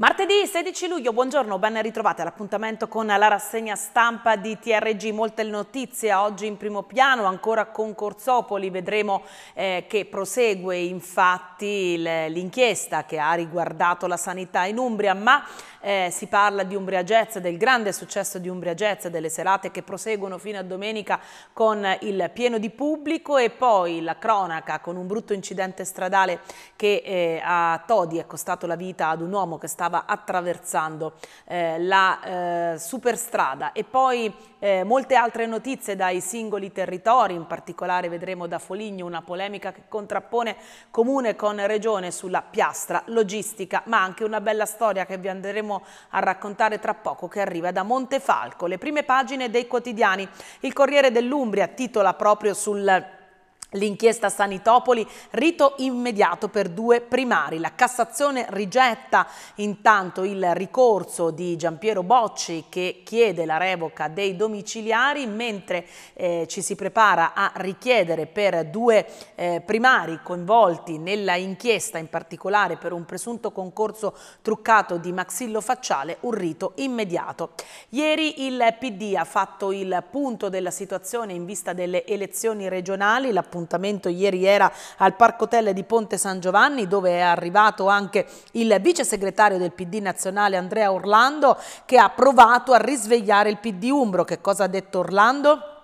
Martedì 16 luglio, buongiorno, ben ritrovati all'appuntamento con la rassegna stampa di TRG. Molte notizie oggi in primo piano, ancora con Corsopoli, vedremo eh, che prosegue infatti l'inchiesta che ha riguardato la sanità in Umbria, ma eh, si parla di Umbria Jazz, del grande successo di Umbria Jazz, delle serate che proseguono fino a domenica con il pieno di pubblico e poi la cronaca con un brutto incidente stradale che eh, a Todi è costato la vita ad un uomo che stava attraversando eh, la eh, superstrada e poi eh, molte altre notizie dai singoli territori, in particolare vedremo da Foligno una polemica che contrappone comune con regione sulla piastra logistica, ma anche una bella storia che vi andremo torneremo a raccontare tra poco che arriva da Montefalco. Le prime pagine dei quotidiani. Il Corriere dell'Umbria titola proprio sul L'inchiesta Sanitopoli, rito immediato per due primari. La Cassazione rigetta intanto il ricorso di Giampiero Bocci che chiede la revoca dei domiciliari mentre eh, ci si prepara a richiedere per due eh, primari coinvolti nella inchiesta, in particolare per un presunto concorso truccato di maxillo facciale, un rito immediato. Ieri il PD ha fatto il punto della situazione in vista delle elezioni regionali, l'appuntamento appuntamento ieri era al Parco Hotel di Ponte San Giovanni dove è arrivato anche il vice segretario del PD nazionale Andrea Orlando che ha provato a risvegliare il PD Umbro. Che cosa ha detto Orlando?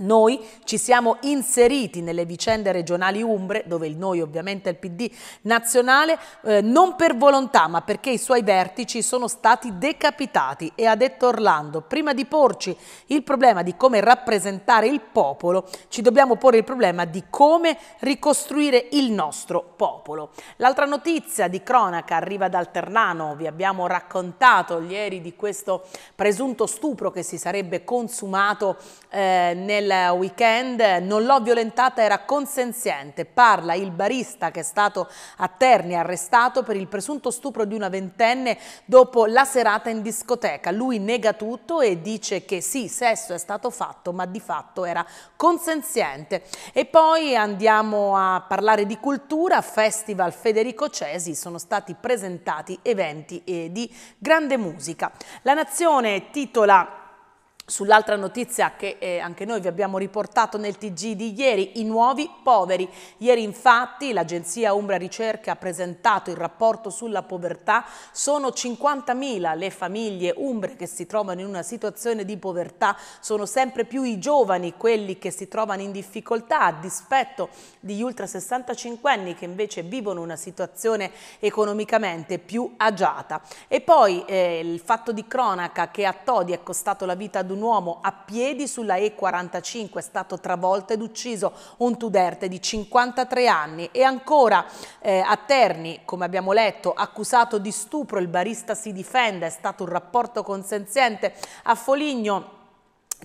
Noi ci siamo inseriti nelle vicende regionali umbre, dove il noi ovviamente è il PD nazionale, eh, non per volontà ma perché i suoi vertici sono stati decapitati e ha detto Orlando, prima di porci il problema di come rappresentare il popolo, ci dobbiamo porre il problema di come ricostruire il nostro popolo. L'altra notizia di cronaca arriva dal Ternano, vi abbiamo raccontato ieri di questo presunto stupro che si sarebbe consumato eh, nel del weekend, non l'ho violentata, era consenziente. Parla il barista che è stato a Terni arrestato per il presunto stupro di una ventenne dopo la serata in discoteca. Lui nega tutto e dice che sì, sesso è stato fatto, ma di fatto era consenziente. E poi andiamo a parlare di cultura, Festival Federico Cesi, sono stati presentati eventi eh, di grande musica. La Nazione titola Sull'altra notizia che eh, anche noi vi abbiamo riportato nel TG di ieri, i nuovi poveri. Ieri infatti l'Agenzia Umbra Ricerca ha presentato il rapporto sulla povertà. Sono 50.000 le famiglie umbre che si trovano in una situazione di povertà. Sono sempre più i giovani quelli che si trovano in difficoltà a dispetto degli ultra 65 anni che invece vivono una situazione economicamente più agiata. E poi eh, il fatto di cronaca che a Todi è costato la vita ad un un uomo a piedi sulla E45, è stato travolto ed ucciso un Tuderte di 53 anni e ancora eh, a Terni, come abbiamo letto, accusato di stupro, il barista si difende, è stato un rapporto consenziente a Foligno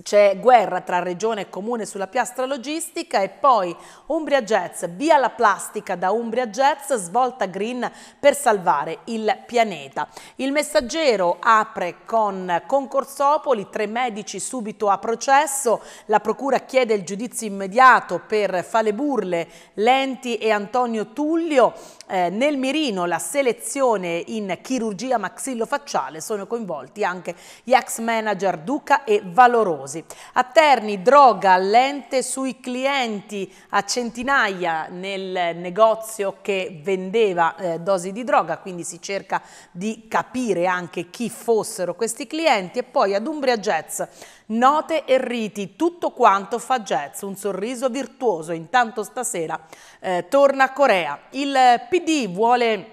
c'è guerra tra regione e comune sulla piastra logistica e poi Umbria Jets, via la plastica da Umbria Jets, svolta green per salvare il pianeta. Il messaggero apre con Concorsopoli, tre medici subito a processo, la procura chiede il giudizio immediato per Fale Burle, Lenti e Antonio Tullio, eh, nel mirino la selezione in chirurgia maxillofacciale, sono coinvolti anche gli ex manager Duca e Valoroso frodi. A Terni droga lente sui clienti a centinaia nel negozio che vendeva eh, dosi di droga, quindi si cerca di capire anche chi fossero questi clienti e poi ad Umbria Jazz note e riti, tutto quanto fa jazz, un sorriso virtuoso, intanto stasera eh, torna a Corea. Il eh, PD vuole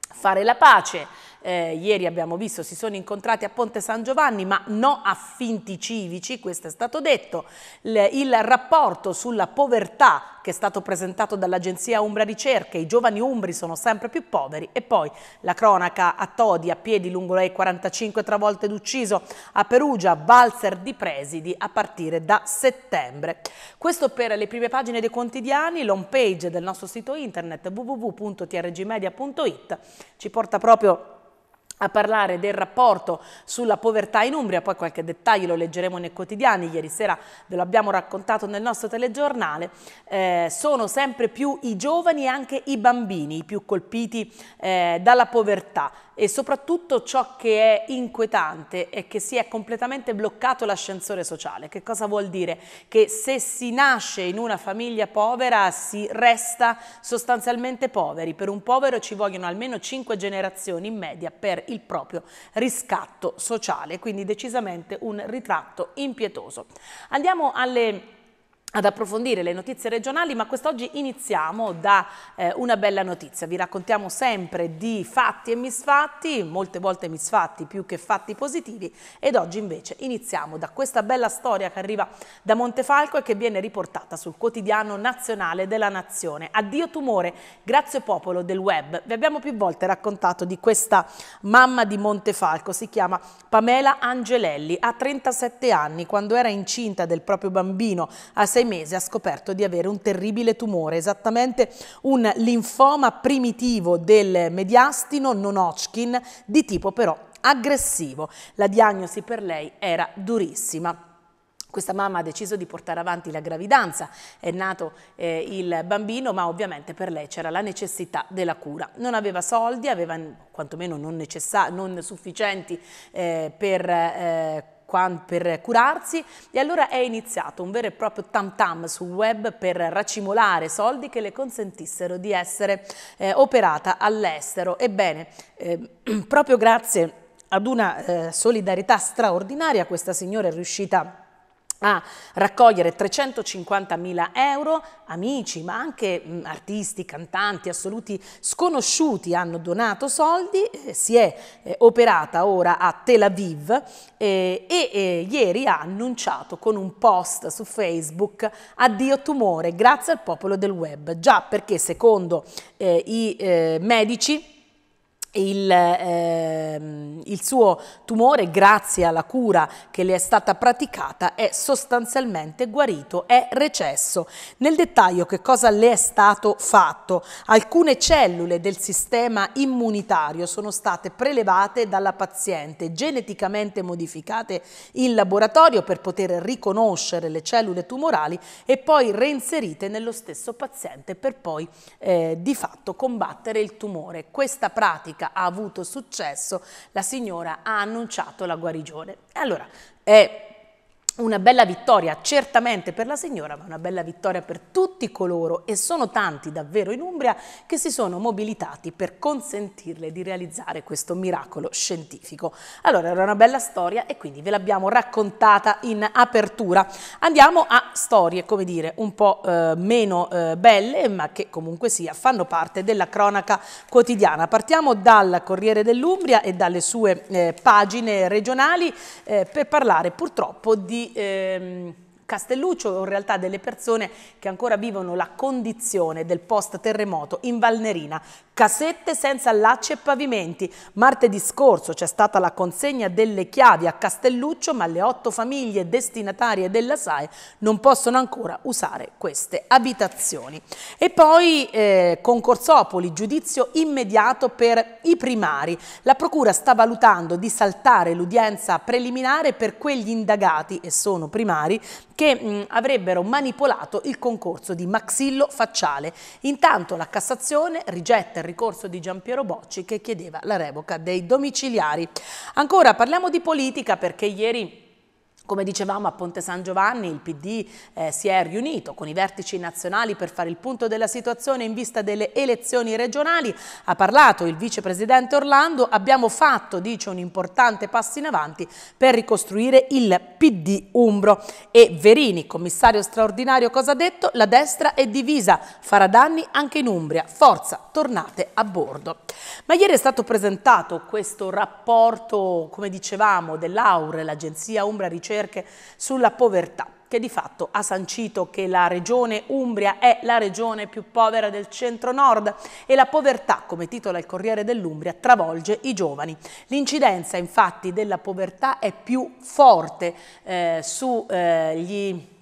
fare la pace eh, ieri abbiamo visto, si sono incontrati a Ponte San Giovanni, ma no a finti civici, questo è stato detto. il, il rapporto sulla povertà che è stato presentato dall'agenzia Umbra Ricerche, i giovani umbri sono sempre più poveri e poi la cronaca a Todi, a piedi lungo lei 45 travolte d'ucciso a Perugia, valzer di presidi a partire da settembre. Questo per le prime pagine dei quotidiani, l'home page del nostro sito internet www.trgmedia.it ci porta proprio a parlare del rapporto sulla povertà in Umbria, poi qualche dettaglio lo leggeremo nei quotidiani, ieri sera ve lo abbiamo raccontato nel nostro telegiornale, eh, sono sempre più i giovani e anche i bambini i più colpiti eh, dalla povertà e soprattutto ciò che è inquietante è che si è completamente bloccato l'ascensore sociale. Che cosa vuol dire? Che se si nasce in una famiglia povera si resta sostanzialmente poveri, per un povero ci vogliono almeno 5 generazioni in media per il proprio riscatto sociale, quindi decisamente un ritratto impietoso. Andiamo alle ad approfondire le notizie regionali, ma quest'oggi iniziamo da eh, una bella notizia. Vi raccontiamo sempre di fatti e misfatti, molte volte misfatti più che fatti positivi, ed oggi invece iniziamo da questa bella storia che arriva da Montefalco e che viene riportata sul quotidiano nazionale della nazione. Addio tumore, grazie popolo del web. Vi abbiamo più volte raccontato di questa mamma di Montefalco, si chiama Pamela Angelelli, ha 37 anni, quando era incinta del proprio bambino a 6 mesi ha scoperto di avere un terribile tumore, esattamente un linfoma primitivo del mediastino non Hodgkin di tipo però aggressivo. La diagnosi per lei era durissima. Questa mamma ha deciso di portare avanti la gravidanza, è nato eh, il bambino, ma ovviamente per lei c'era la necessità della cura. Non aveva soldi, aveva quantomeno non, non sufficienti eh, per eh, per curarsi e allora è iniziato un vero e proprio tam tam sul web per racimolare soldi che le consentissero di essere eh, operata all'estero. Ebbene, eh, proprio grazie ad una eh, solidarietà straordinaria questa signora è riuscita a a raccogliere 350.000 euro, amici ma anche mh, mm, artisti, cantanti, assoluti sconosciuti hanno donato soldi, eh, si è eh, operata ora a Tel Aviv eh, e eh, ieri ha annunciato con un post su Facebook addio tumore grazie al popolo del web, già perché secondo eh, i eh, medici il, ehm, il, suo tumore, grazie alla cura che le è stata praticata, è sostanzialmente guarito, è recesso. Nel dettaglio che cosa le è stato fatto? Alcune cellule del sistema immunitario sono state prelevate dalla paziente, geneticamente modificate in laboratorio per poter riconoscere le cellule tumorali e poi reinserite nello stesso paziente per poi eh, di fatto combattere il tumore. Questa pratica chirurgica ha avuto successo, la signora ha annunciato la guarigione. Allora, è una bella vittoria certamente per la signora, ma una bella vittoria per tutti coloro, e sono tanti davvero in Umbria, che si sono mobilitati per consentirle di realizzare questo miracolo scientifico. Allora, era una bella storia e quindi ve l'abbiamo raccontata in apertura. Andiamo a storie, come dire, un po' eh, meno eh, belle, ma che comunque sia, fanno parte della cronaca quotidiana. Partiamo dal Corriere dell'Umbria e dalle sue eh, pagine regionali eh, per parlare purtroppo di y em, Castelluccio, o in realtà delle persone che ancora vivono la condizione del post terremoto in Valnerina. Casette senza lacci e pavimenti. Martedì scorso c'è stata la consegna delle chiavi a Castelluccio, ma le otto famiglie destinatarie della SAE non possono ancora usare queste abitazioni. E poi eh, Concorsopoli, giudizio immediato per i primari. La Procura sta valutando di saltare l'udienza preliminare per quegli indagati, e sono primari, che mh, avrebbero manipolato il concorso di maxillo facciale. Intanto la Cassazione rigetta il ricorso di Giampiero Bocci che chiedeva la revoca dei domiciliari. Ancora parliamo di politica perché ieri come dicevamo a Ponte San Giovanni il PD eh, si è riunito con i vertici nazionali per fare il punto della situazione in vista delle elezioni regionali, ha parlato il vicepresidente Orlando, abbiamo fatto, dice, un importante passo in avanti per ricostruire il PD Umbro e Verini, commissario straordinario, cosa ha detto? La destra è divisa, farà danni anche in Umbria, forza, tornate a bordo. Ma ieri è stato presentato questo rapporto, come dicevamo, dell'Aure, l'agenzia Umbra Ricerca ricerche sulla povertà che di fatto ha sancito che la regione Umbria è la regione più povera del centro-nord e la povertà, come titola il Corriere dell'Umbria, travolge i giovani. L'incidenza infatti della povertà è più forte eh, sugli eh,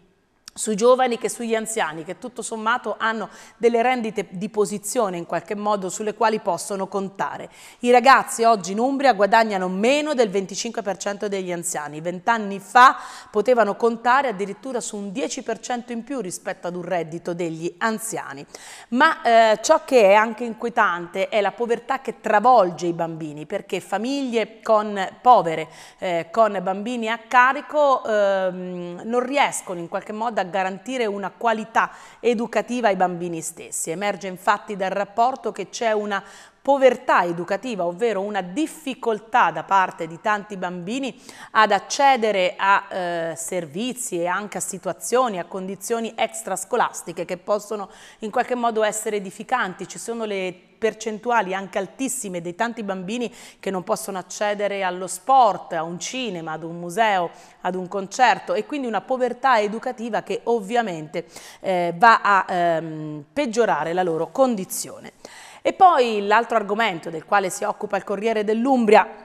sui giovani che sugli anziani, che tutto sommato hanno delle rendite di posizione in qualche modo sulle quali possono contare. I ragazzi oggi in Umbria guadagnano meno del 25% degli anziani, vent'anni fa potevano contare addirittura su un 10% in più rispetto ad un reddito degli anziani. Ma eh, ciò che è anche inquietante è la povertà che travolge i bambini, perché famiglie con povere, eh, con bambini a carico, eh, non riescono in qualche modo a a garantire una qualità educativa ai bambini stessi. Emerge infatti dal rapporto che c'è una povertà educativa, ovvero una difficoltà da parte di tanti bambini ad accedere a eh, servizi e anche a situazioni, a condizioni extrascolastiche che possono in qualche modo essere edificanti. Ci sono le percentuali anche altissime dei tanti bambini che non possono accedere allo sport, a un cinema, ad un museo, ad un concerto e quindi una povertà educativa che ovviamente eh, va a ehm, peggiorare la loro condizione. E poi l'altro argomento del quale si occupa il Corriere dell'Umbria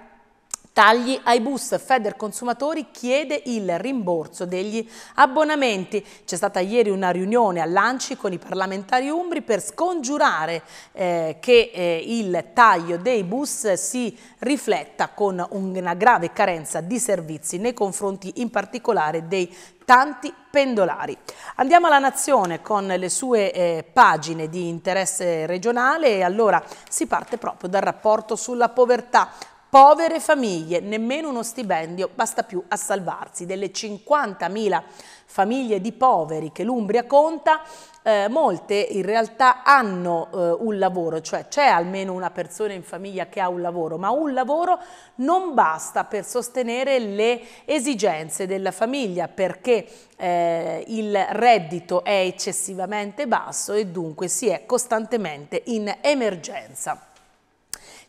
Tagli ai bus, Feder Consumatori chiede il rimborso degli abbonamenti. C'è stata ieri una riunione a Lanci con i parlamentari umbri per scongiurare eh, che eh, il taglio dei bus si rifletta con una grave carenza di servizi nei confronti in particolare dei tanti pendolari. Andiamo alla Nazione con le sue eh, pagine di interesse regionale e allora si parte proprio dal rapporto sulla povertà povere famiglie, nemmeno uno stipendio basta più a salvarsi. Delle 50.000 famiglie di poveri che l'Umbria conta, eh, molte in realtà hanno eh, un lavoro, cioè c'è almeno una persona in famiglia che ha un lavoro, ma un lavoro non basta per sostenere le esigenze della famiglia perché eh, il reddito è eccessivamente basso e dunque si è costantemente in emergenza.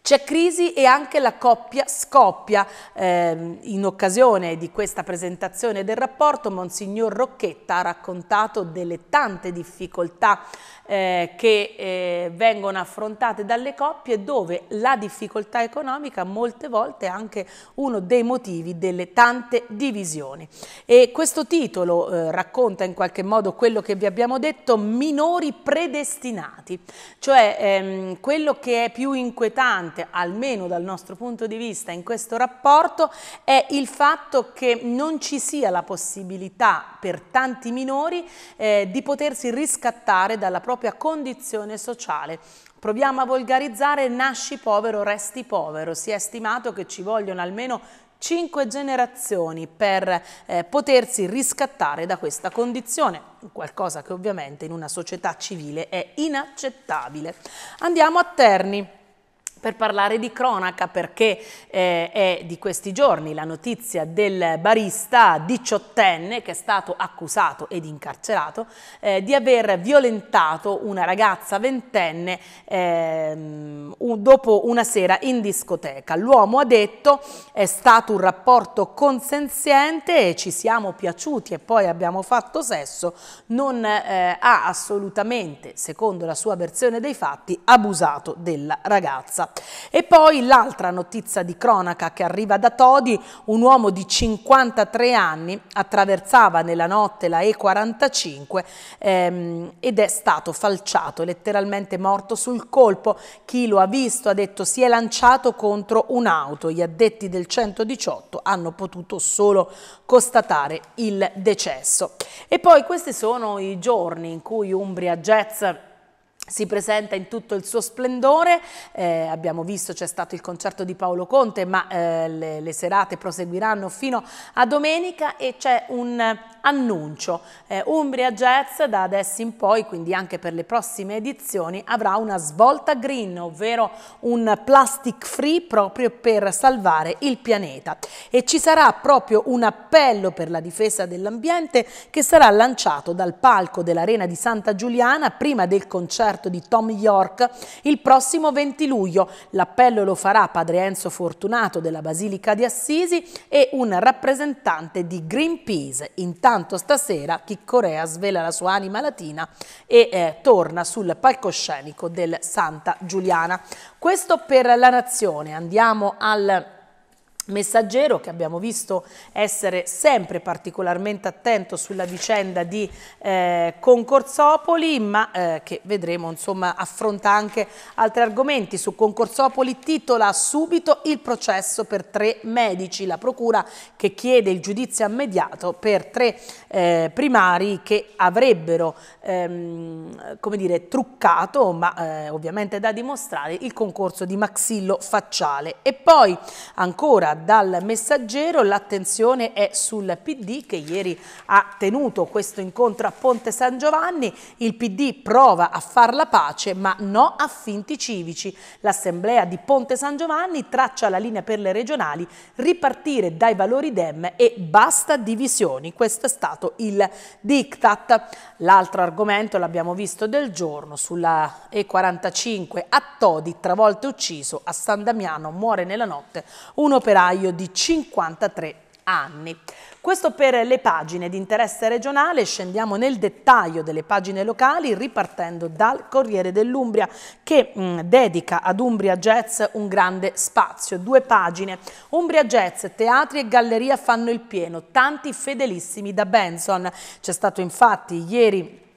C'è crisi e anche la coppia scoppia. Eh, in occasione di questa presentazione del rapporto, Monsignor Rocchetta ha raccontato delle tante difficoltà eh, che eh, vengono affrontate dalle coppie dove la difficoltà economica molte volte è anche uno dei motivi delle tante divisioni. E questo titolo eh, racconta in qualche modo quello che vi abbiamo detto, minori predestinati, cioè ehm, quello che è più inquietante importante, almeno dal nostro punto di vista, in questo rapporto è il fatto che non ci sia la possibilità per tanti minori eh, di potersi riscattare dalla propria condizione sociale. Proviamo a volgarizzare nasci povero, resti povero. Si è stimato che ci vogliono almeno cinque generazioni per eh, potersi riscattare da questa condizione, qualcosa che ovviamente in una società civile è inaccettabile. Andiamo a Terni per parlare di cronaca perché eh, è di questi giorni la notizia del barista diciottenne che è stato accusato ed incarcerato eh, di aver violentato una ragazza ventenne eh, dopo una sera in discoteca. L'uomo ha detto è stato un rapporto consenziente e ci siamo piaciuti e poi abbiamo fatto sesso, non eh, ha assolutamente, secondo la sua versione dei fatti, abusato della ragazza. E poi l'altra notizia di cronaca che arriva da Todi, un uomo di 53 anni attraversava nella notte la E45 ehm, ed è stato falciato, letteralmente morto sul colpo. Chi lo ha visto ha detto si è lanciato contro un'auto. Gli addetti del 118 hanno potuto solo constatare il decesso. E poi questi sono i giorni in cui Umbria Jets si presenta in tutto il suo splendore, eh, abbiamo visto c'è stato il concerto di Paolo Conte ma eh, le, le, serate proseguiranno fino a domenica e c'è un annuncio. Eh, Umbria Jazz da adesso in poi, quindi anche per le prossime edizioni, avrà una svolta green, ovvero un plastic free proprio per salvare il pianeta. E ci sarà proprio un appello per la difesa dell'ambiente che sarà lanciato dal palco dell'Arena di Santa Giuliana prima del concerto di Tom York il prossimo 20 luglio. L'appello lo farà padre Enzo Fortunato della Basilica di Assisi e un rappresentante di Greenpeace. Intanto Intanto stasera Chick Corea svela la sua anima latina e eh, torna sul palcoscenico del Santa Giuliana. Questo per la nazione. Andiamo al Messaggero che abbiamo visto essere sempre particolarmente attento sulla vicenda di eh, Concorsopoli ma eh, che vedremo insomma affronta anche altri argomenti su Concorsopoli titola subito il processo per tre medici la procura che chiede il giudizio immediato per tre eh, primari che avrebbero ehm, come dire truccato ma eh, ovviamente da dimostrare il concorso di maxillo facciale e poi ancora dal messaggero, l'attenzione è sul PD che ieri ha tenuto questo incontro a Ponte San Giovanni, il PD prova a far la pace ma no a finti civici. L'assemblea di Ponte San Giovanni traccia la linea per le regionali, ripartire dai valori DEM e basta divisioni. Questo è stato il diktat. L'altro argomento l'abbiamo visto del giorno sulla E45 a Todi, travolto e ucciso, a San Damiano muore nella notte un operaio dell'aio di 53 anni. Questo per le pagine di interesse regionale, scendiamo nel dettaglio delle pagine locali ripartendo dal Corriere dell'Umbria che mh, mm, dedica ad Umbria Jazz un grande spazio, due pagine. Umbria Jazz, teatri e galleria fanno il pieno, tanti fedelissimi da Benson. C'è stato infatti ieri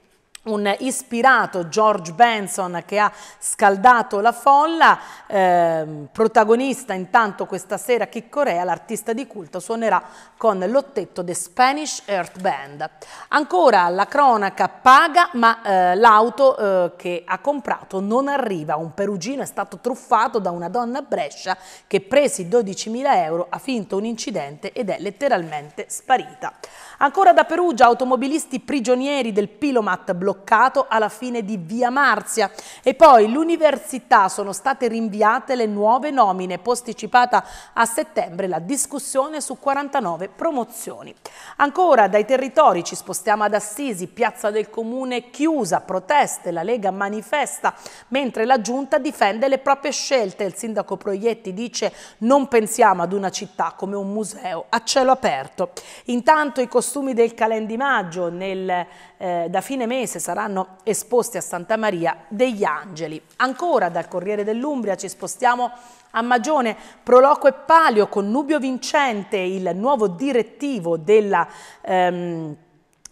un ispirato George Benson che ha scaldato la folla, eh, protagonista intanto questa sera Kick Corea, l'artista di culto, suonerà con l'ottetto The Spanish Earth Band. Ancora la cronaca paga ma eh, l'auto eh, che ha comprato non arriva, un perugino è stato truffato da una donna a Brescia che presi 12.000 euro ha finto un incidente ed è letteralmente sparita. Ancora da Perugia, automobilisti prigionieri del Pilomat bloccato alla fine di Via Marzia. E poi l'università sono state rinviate le nuove nomine, posticipata a settembre la discussione su 49 promozioni. Ancora dai territori ci spostiamo ad Assisi, piazza del comune chiusa, proteste, la Lega manifesta, mentre la giunta difende le proprie scelte. Il sindaco Proietti dice non pensiamo ad una città come un museo a cielo aperto. Intanto i costruttori costumi del calen di maggio nel, eh, da fine mese saranno esposti a Santa Maria degli Angeli. Ancora dal Corriere dell'Umbria ci spostiamo a Magione, Proloquo e Palio con Nubio Vincente, il nuovo direttivo della... Ehm,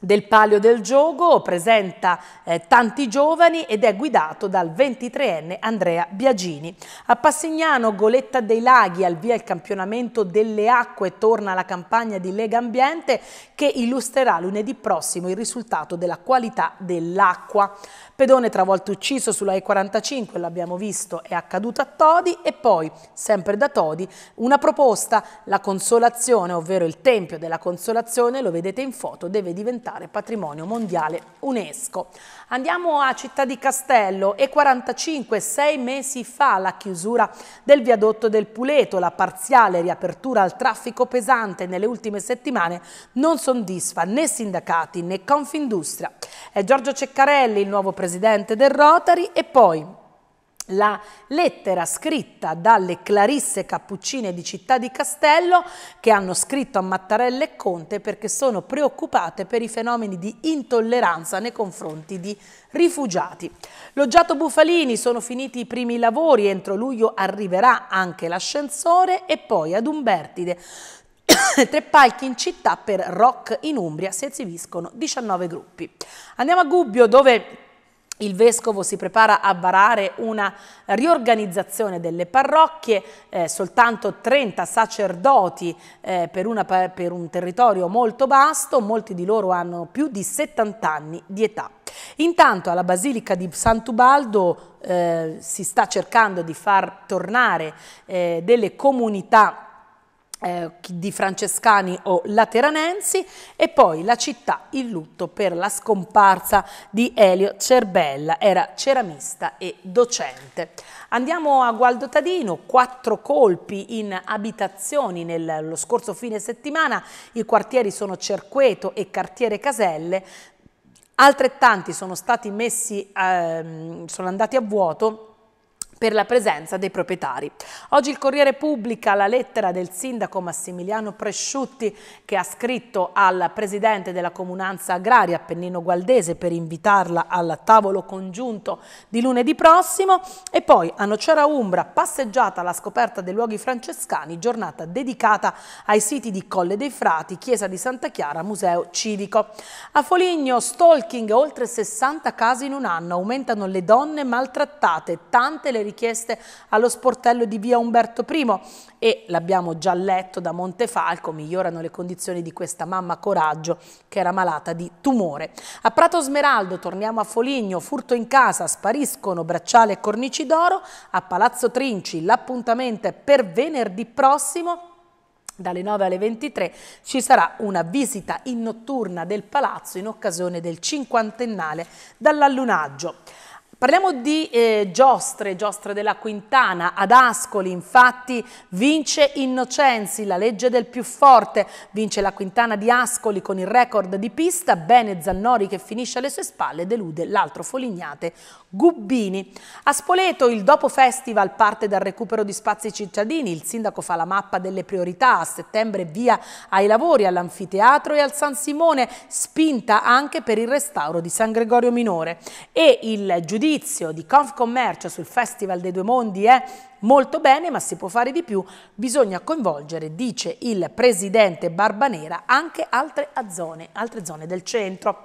del Palio del Giogo, presenta eh, tanti giovani ed è guidato dal 23enne Andrea Biagini. A Passignano, Goletta dei Laghi, al via il campionamento delle acque, torna la campagna di Lega Ambiente che illustrerà lunedì prossimo il risultato della qualità dell'acqua. Pedone travolto ucciso sulla E45, l'abbiamo visto, è accaduto a Todi e poi, sempre da Todi, una proposta, la consolazione, ovvero il Tempio della Consolazione, lo vedete in foto, deve diventare diventare patrimonio mondiale UNESCO. Andiamo a Città di Castello e 45, sei mesi fa la chiusura del viadotto del Puleto, la parziale riapertura al traffico pesante nelle ultime settimane non soddisfa né sindacati né Confindustria. È Giorgio Ceccarelli il nuovo presidente del Rotary e poi la lettera scritta dalle Clarisse Cappuccine di Città di Castello che hanno scritto a Mattarella e Conte perché sono preoccupate per i fenomeni di intolleranza nei confronti di rifugiati. Loggiato Bufalini sono finiti i primi lavori, entro luglio arriverà anche l'ascensore e poi ad Umbertide tre palchi in città per rock in Umbria si esibiscono 19 gruppi. Andiamo a Gubbio dove il vescovo si prepara a varare una riorganizzazione delle parrocchie, eh, soltanto 30 sacerdoti eh, per, una, per un territorio molto vasto, molti di loro hanno più di 70 anni di età. Intanto alla Basilica di Sant'Ubaldo eh, si sta cercando di far tornare eh, delle comunità eh, di Francescani o Lateranensi e poi la città in lutto per la scomparsa di Elio Cerbella, era ceramista e docente. Andiamo a Gualdo Tadino, quattro colpi in abitazioni nello scorso fine settimana, i quartieri sono Cerqueto e Cartiere Caselle, altrettanti sono stati messi, ehm, sono andati a vuoto per la presenza dei proprietari. Oggi il Corriere pubblica la lettera del sindaco Massimiliano Presciutti che ha scritto al presidente della comunanza agraria Appennino Gualdese per invitarla al tavolo congiunto di lunedì prossimo e poi a Nocera Umbra passeggiata alla scoperta dei luoghi francescani, giornata dedicata ai siti di Colle dei Frati, Chiesa di Santa Chiara, Museo Civico. A Foligno stalking, oltre 60 casi in un anno, aumentano le donne maltrattate, tante le richieste richieste allo sportello di via Umberto I e l'abbiamo già letto da Montefalco, migliorano le condizioni di questa mamma Coraggio che era malata di tumore. A Prato Smeraldo torniamo a Foligno, furto in casa, spariscono bracciale e cornici d'oro, a Palazzo Trinci l'appuntamento è per venerdì prossimo dalle 9 alle 23 ci sarà una visita in notturna del palazzo in occasione del cinquantennale dall'allunaggio. Parliamo di eh, giostre, giostre della Quintana, ad Ascoli infatti vince Innocenzi, la legge del più forte, vince la Quintana di Ascoli con il record di pista, bene Zannori che finisce alle sue spalle, delude l'altro Folignate Gubbini. A Spoleto il dopo festival parte dal recupero di spazi cittadini, il sindaco fa la mappa delle priorità, a settembre via ai lavori all'anfiteatro e al San Simone, spinta anche per il restauro di San Gregorio Minore e il giudizio servizio di Confcommercio sul Festival dei Due Mondi è molto bene, ma si può fare di più, bisogna coinvolgere, dice il presidente Barbanera, anche altre zone, altre zone del centro.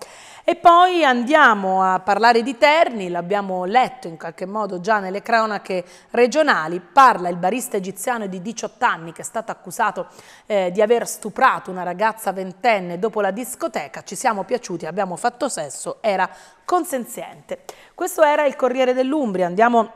E poi andiamo a parlare di Terni, l'abbiamo letto in qualche modo già nelle cronache regionali, parla il barista egiziano di 18 anni che è stato accusato eh, di aver stuprato una ragazza ventenne dopo la discoteca, ci siamo piaciuti, abbiamo fatto sesso, era consenziente. Questo era il Corriere dell'Umbria, andiamo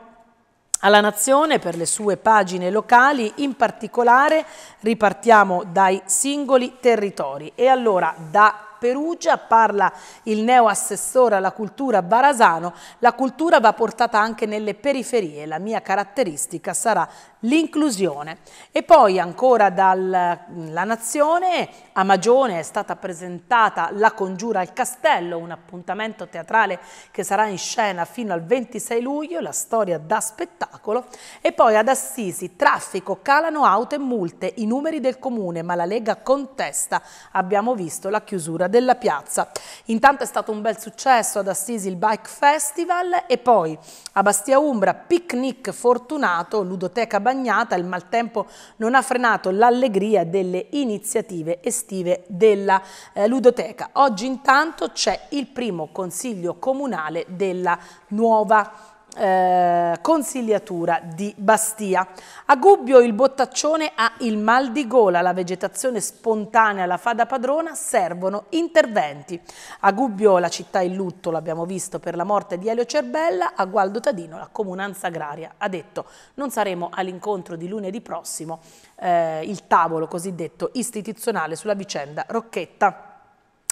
alla Nazione per le sue pagine locali, in particolare ripartiamo dai singoli territori e allora da Perugia, parla il neo assessore alla cultura Barasano, la cultura va portata anche nelle periferie, la mia caratteristica sarà l'inclusione. E poi ancora dalla Nazione a Magione è stata presentata La congiura al castello, un appuntamento teatrale che sarà in scena fino al 26 luglio, la storia da spettacolo. E poi ad Assisi, traffico, calano auto e multe, i numeri del comune, ma la Lega contesta, abbiamo visto la chiusura della piazza. Intanto è stato un bel successo ad Assisi il Bike Festival e poi a Bastia Umbra, picnic fortunato, ludoteca Bagnaia, bagnata, il maltempo non ha frenato l'allegria delle iniziative estive della eh, ludoteca. Oggi intanto c'è il primo consiglio comunale della nuova eh, consigliatura di Bastia. A Gubbio il bottaccione ha il mal di gola, la vegetazione spontanea la fa da padrona, servono interventi. A Gubbio la città in lutto, l'abbiamo visto, per la morte di Elio Cerbella, a Gualdo Tadino la comunanza agraria ha detto non saremo all'incontro di lunedì prossimo eh, il tavolo cosiddetto istituzionale sulla vicenda Rocchetta.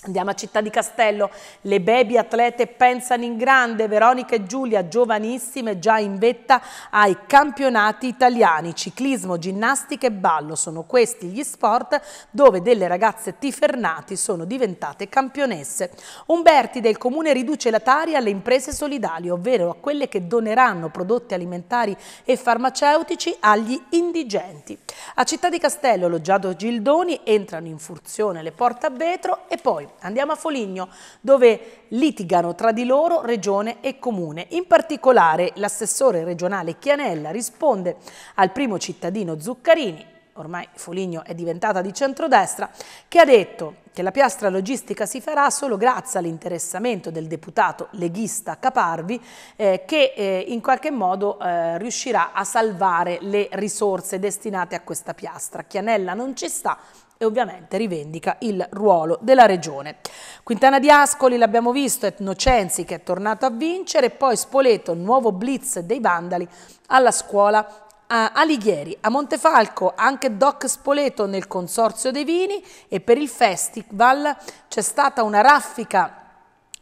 Andiamo a Città di Castello, le baby atlete pensano in grande, Veronica e Giulia, giovanissime, già in vetta ai campionati italiani. Ciclismo, ginnastica e ballo sono questi gli sport dove delle ragazze tifernati sono diventate campionesse. Umberti del Comune riduce la tari alle imprese solidali, ovvero a quelle che doneranno prodotti alimentari e farmaceutici agli indigenti. A Città di Castello, Loggiato Gildoni, entrano in funzione le porta a vetro e poi Andiamo a Foligno, dove litigano tra di loro regione e comune. In particolare l'assessore regionale Chianella risponde al primo cittadino Zuccarini ormai Foligno è diventata di centrodestra, che ha detto che la piastra logistica si farà solo grazie all'interessamento del deputato leghista Caparvi eh, che eh, in qualche modo eh, riuscirà a salvare le risorse destinate a questa piastra. Chianella non ci sta e ovviamente rivendica il ruolo della regione. Quintana di Ascoli l'abbiamo visto, Etnocenzi che è tornato a vincere, poi Spoleto, nuovo blitz dei Vandali alla scuola a Alighieri, a Montefalco anche Doc Spoleto nel consorzio dei vini e per il festival c'è stata una raffica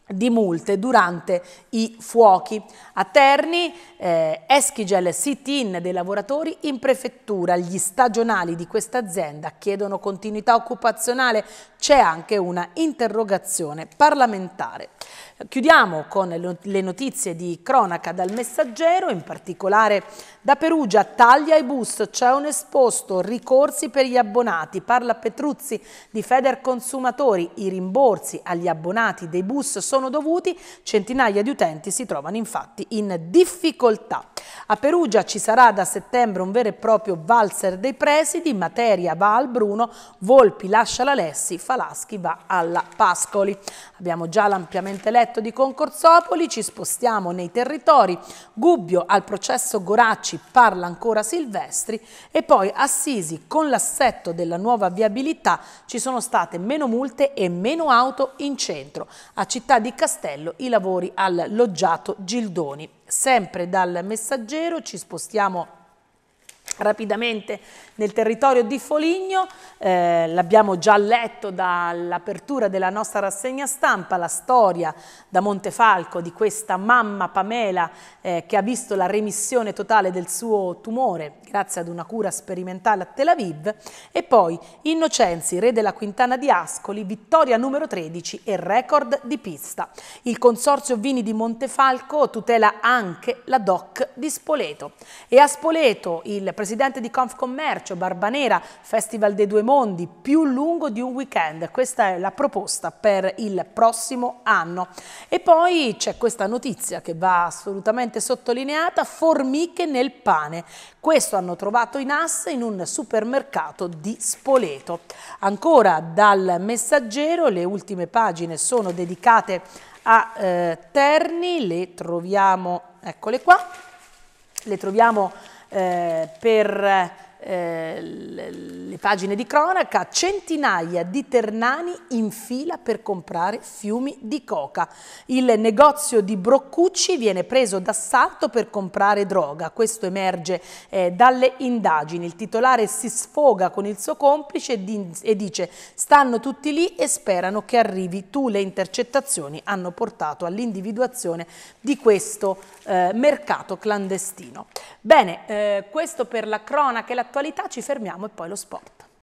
di multe durante i fuochi. A Terni, eh, Eschigel sit-in dei lavoratori in prefettura. Gli stagionali di questa azienda chiedono continuità occupazionale c'è anche una interrogazione parlamentare. Chiudiamo con le notizie di cronaca dal messaggero, in particolare da Perugia, taglia i bus, c'è un esposto, ricorsi per gli abbonati, parla Petruzzi di Feder Consumatori, i rimborsi agli abbonati dei bus sono dovuti, centinaia di utenti si trovano infatti in difficoltà. A Perugia ci sarà da settembre un vero e proprio valzer dei presidi, materia va al Bruno, Volpi lascia la Lessi, Falaschi va alla Pascoli. Abbiamo già l'ampiamente letto di Concorsopoli, ci spostiamo nei territori. Gubbio al processo Goracci parla ancora Silvestri e poi Assisi con l'assetto della nuova viabilità ci sono state meno multe e meno auto in centro. A Città di Castello i lavori al loggiato Gildoni. Sempre dal messaggero ci spostiamo a rapidamente nel territorio di Foligno, eh, l'abbiamo già letto dall'apertura della nostra rassegna stampa, la storia da Montefalco di questa mamma Pamela eh, che ha visto la remissione totale del suo tumore grazie ad una cura sperimentale a Tel Aviv e poi Innocenzi, re della Quintana di Ascoli, vittoria numero 13 e record di pista. Il consorzio Vini di Montefalco tutela anche la DOC di Spoleto e a Spoleto il presidente presidente di Confcommercio, Barbanera, Festival dei Due Mondi, più lungo di un weekend. Questa è la proposta per il prossimo anno. E poi c'è questa notizia che va assolutamente sottolineata, formiche nel pane. Questo hanno trovato in asse in un supermercato di Spoleto. Ancora dal messaggero le ultime pagine sono dedicate a eh, Terni, le troviamo, eccole qua, le troviamo eh, per eh, le pagine di cronaca, centinaia di ternani in fila per comprare fiumi di coca. Il negozio di Broccucci viene preso d'assalto per comprare droga, questo emerge eh, dalle indagini. Il titolare si sfoga con il suo complice e, dice stanno tutti lì e sperano che arrivi tu. Le intercettazioni hanno portato all'individuazione di questo eh, mercato clandestino. Bene, eh, questo per la cronaca e la attualità, ci fermiamo e poi lo sport.